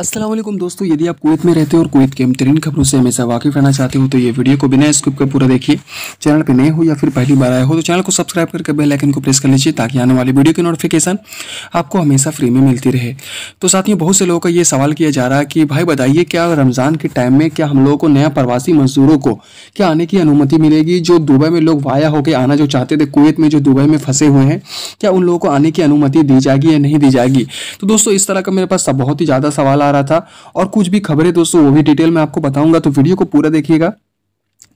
असलम दोस्तों यदि आप कुवैत में रहते हो और कुवैत के अमतरीन खबरों से हमेशा वाकिफ रहना चाहते हो तो ये वीडियो को बिना स्किप के पूरा देखिए चैनल पर नए हो या फिर पहली बार आए हो तो चैनल को सब्सक्राइब करके बेल आइकन को प्रेस कर लीजिए ताकि आने वाली वीडियो की नोटिफिकेशन आपको हमेशा फ्री में मिलती रहे तो साथियों बहुत से लोगों का ये सवाल किया जा रहा है कि भाई बताइए क्या रमज़ान के टाइम में क्या हम लोगों को नया प्रवासी मजदूरों को क्या आने की अनुमति मिलेगी जो दुबई में लोग वाया होकर आना जो चाहते थे कुवैत में जो दुबई में फंसे हुए हैं क्या उन लोगों को आने की अनुमति दी जाएगी या नहीं दी जाएगी तो दोस्तों इस तरह का मेरे पास बहुत ही ज़्यादा सवाल आ रहा था और कुछ भी खबरें दोस्तों वो भी डिटेल में आपको बताऊंगा तो वीडियो को पूरा देखिएगा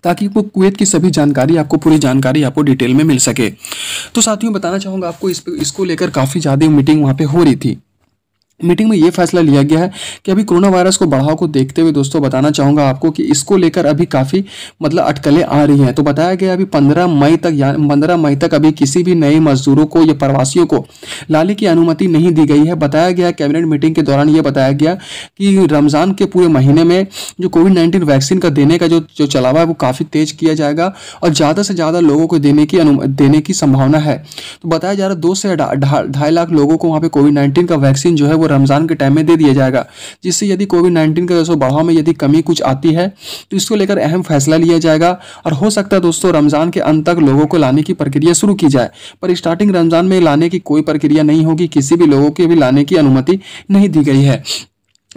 ताकि वो कुवैत की सभी जानकारी आपको पूरी जानकारी आपको डिटेल में मिल सके तो साथियों बताना चाहूँगा आपको इस इसको लेकर काफ़ी ज़्यादा मीटिंग वहाँ पे हो रही थी मीटिंग में ये फैसला लिया गया है कि अभी कोरोना वायरस को बढ़ाव को देखते हुए दोस्तों बताना चाहूँगा आपको कि इसको लेकर अभी काफ़ी मतलब अटकलें आ रही हैं तो बताया गया अभी 15 मई तक या 15 मई तक अभी किसी भी नए मजदूरों को या प्रवासियों को लाने की अनुमति नहीं दी गई है बताया गया कैबिनेट मीटिंग के दौरान ये बताया गया कि रमज़ान के पूरे महीने में जो कोविड नाइन्टीन वैक्सीन का देने का जो जो चलावा है वो काफ़ी तेज किया जाएगा और ज़्यादा से ज़्यादा लोगों को देने की देने की संभावना है तो बताया जा रहा है दो से ढाई लाख लोगों को वहाँ पर कोविड नाइन्टीन का वैक्सीन जो है वो वो रमज़ान के टाइम में दे दिया जाएगा जिससे यदि कोविड नाइन्टीन के दोस्तों बढ़ाव में यदि कमी कुछ आती है तो इसको लेकर अहम फैसला लिया जाएगा और हो सकता है दोस्तों रमज़ान के अंत तक लोगों को लाने की प्रक्रिया शुरू की जाए पर स्टार्टिंग रमज़ान में लाने की कोई प्रक्रिया नहीं होगी किसी भी लोगों के भी लाने की अनुमति नहीं दी गई है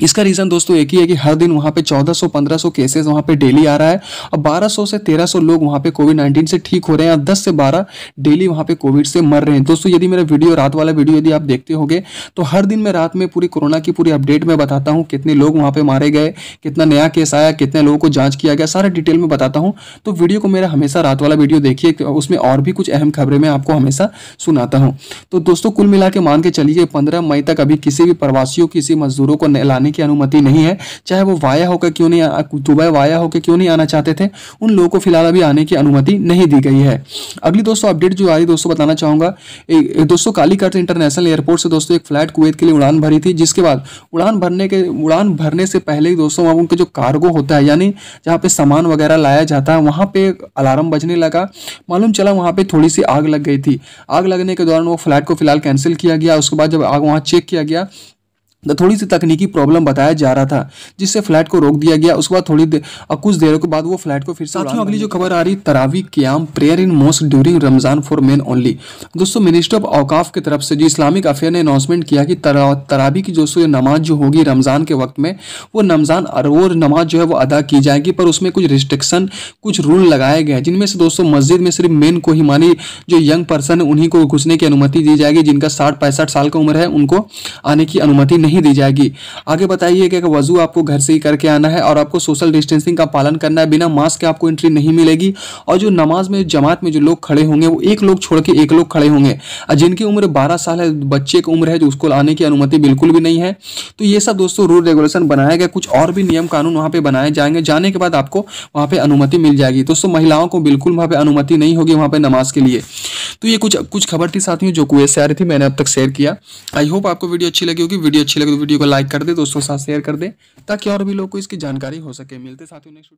इसका रीज़न दोस्तों एक ही है कि हर दिन वहां पे 1400-1500 केसेस वहां पे डेली आ रहा है और 1200 से 1300 लोग वहां पे कोविड 19 से ठीक हो रहे हैं और 10 से 12 डेली वहां पे कोविड से मर रहे हैं दोस्तों यदि मेरा वीडियो रात वाला वीडियो यदि आप देखते होंगे तो हर दिन मैं रात में पूरी कोरोना की पूरी अपडेट में बताता हूँ कितने लोग वहां पर मारे गए कितना नया केस आया कितने लोगों को जाँच किया गया सारा डिटेल में बताता हूँ तो वीडियो को मेरा हमेशा रात वाला वीडियो देखिए उसमें और भी कुछ अहम खबरें मैं आपको हमेशा सुनाता हूँ तो दोस्तों कुल मिला मान के चलिए पंद्रह मई तक अभी किसी भी प्रवासियों किसी मजदूरों को लाने आने की अनुमति नहीं है चाहे वो वाया होकर क्यों नहीं दुबई वाया होकर क्यों नहीं आना चाहते थे उन लोगों को फिलहाल अभी आने की अनुमति नहीं दी गई है अगली दोस्तों अपडेट जो आई दोस्तों बताना चाहूंगा दोस्तों कालीकट इंटरनेशनल एयरपोर्ट से दोस्तों एक फ्लाइट कुवैत के लिए उड़ान भरी थी जिसके बाद उड़ान भरने के उड़ान भरने से पहले ही दोस्तों उनके जो कार्गो होता है यानी जहाँ पे सामान वगैरह लाया जाता है वहाँ पे अलार्म बजने लगा मालूम चला वहाँ पे थोड़ी सी आग लग गई थी आग लगने के दौरान वो फ्लाइट को फिलहाल कैंसिल किया गया उसके बाद जब आग वहाँ चेक किया गया थोड़ी सी तकनीकी प्रॉब्लम बताया जा रहा था जिससे फ्लैट को रोक दिया गया उसके बाद थोड़ी देर कुछ देर के बाद वो फ्लैट को फिर से साथियों अगली जो खबर आ रही taraweeh qiyam prayer in mosque during Ramzan for men only दोस्तों मिनिस्टर ऑफ औकाफ की तरफ से जो इस्लामिक अफेयर ने अनाउंसमेंट किया कि तरा, तरावी की दोस्तों नमाज जो होगी रमज़ान के वक्त में वो रमज़ान और नमाज जो है वो अदा की जाएगी पर उसमें कुछ रिस्ट्रिक्शन कुछ रूल लगाए गए जिनमें से दोस्तों मस्जिद में सिर्फ मेन को ही मानी जो यंग पर्सन है उन्हीं को घुसने की अनुमति दी जाएगी जिनका साठ पैंसठ साल का उम्र है उनको आने की अनुमति नहीं नहीं दी जाएगी आगे बताइए कि वजू आपको घर से ही करके आना है और आपको सोशल डिस्टेंसिंग का पालन करना है बिना मास्क के आपको एंट्री नहीं मिलेगी और जो नमाज में जमात में जो लोग खड़े होंगे वो एक लोग छोड़ के एक लोग खड़े होंगे जिनकी उम्र बारह साल है बच्चे की उम्र है जो तो उसको आने की अनुमति बिल्कुल भी नहीं है तो ये सब दोस्तों रूल रेगुलेशन बनाया गया कुछ और भी नियम कानून वहाँ पे बनाए जाएंगे जाने के बाद आपको वहाँ पे अनुमति मिल जाएगी तो दोस्तों महिलाओं को बिल्कुल वहाँ पे अनुमति नहीं होगी वहाँ पे नमाज के लिए तो ये कुछ कुछ खबर थी साथियों जो कुएत से आ रही थी मैंने अब तक शेयर किया आई होप आपको वीडियो अच्छी लगी होगी वीडियो अच्छी अच्छी लगे तो वीडियो को लाइक कर दे दोस्तों के साथ शेयर कर दे ताकि और भी लोग को इसकी जानकारी हो सके मिलते साथियों नेक्स्ट